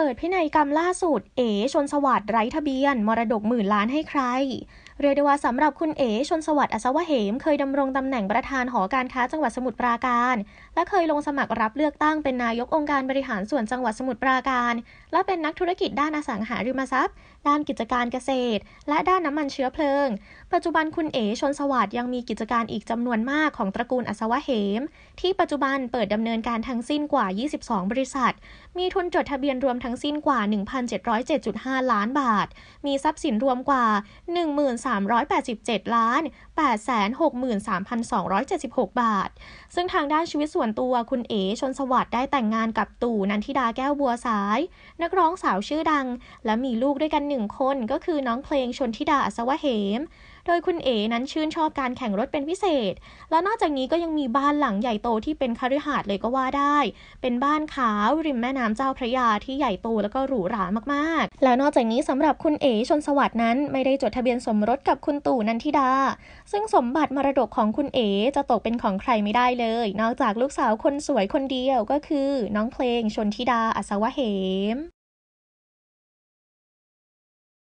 เปิดพินัยกรรมล่าสุด เอ๋ชนสวัสดิ์ไร้ทะเบียนมรดกหมื่นล้านให้ใครเรียกได้ว่าสำหรับคุณเอ๋ชนสวัสดิ์อัศวะเหมเคยดำรงตำแหน่งประธานหอการค้าจังหวัดสมุทรปราการ และเคยลงสมัครรับเลือกตั้งเป็นนายกองค์การบริหารส่วนจังหวัดสมุทรปราการ และเป็นนักธุรกิจด้านอสังหาริมทรัพย์ ด้านกิจการเกษตร และด้านน้ำมันเชื้อเพลิง ปัจจุบันคุณเอ๋ชนสวัสดิ์ยังมีกิจการอีกจำนวนมากของตระกูลอัศวะเหมที่ปัจจุบันเปิดดำเนินการทั้งสิ้นกว่า 22 บริษัท มีทุนจดทะเบียนรวมทั้งสิ้นกว่า 1,707.5 ล้านบาท มีทรัพย์สินรวมกว่า1 3 387ล้าน863,276 บาท ซึ่งทางด้านชีวิตส่วนตัวคุณเอ๋ชนสวัสดิ์ได้แต่งงานกับตู่นันทิดาแก้วบัวสาย นักร้องสาวชื่อดัง และมีลูกด้วยกันหนึ่งคนก็คือน้องเพลงชนทิดาอัศวะเหมโดยคุณเอ๋นั้นชื่นชอบการแข่งรถเป็นพิเศษแล้วนอกจากนี้ก็ยังมีบ้านหลังใหญ่โตที่เป็นคฤหาสน์เลยก็ว่าได้ เป็นบ้านขาวริมแม่น้ำเจ้าพระยาที่ใหญ่โตแล้วก็หรูหรามากๆ แล้วนอกจากนี้สำหรับคุณเอ๋ชนสวัสด์นั้น ไม่ได้จดทะเบียนสมรสกับคุณตู่นันทิดา ซึ่งสมบัติมรดกของคุณเอ๋จะตกเป็นของใครไม่ได้เลย นอกจากลูกสาวคนสวยคนเดียวก็คือ น้องเพลง ชนทิดาอัศวะเหม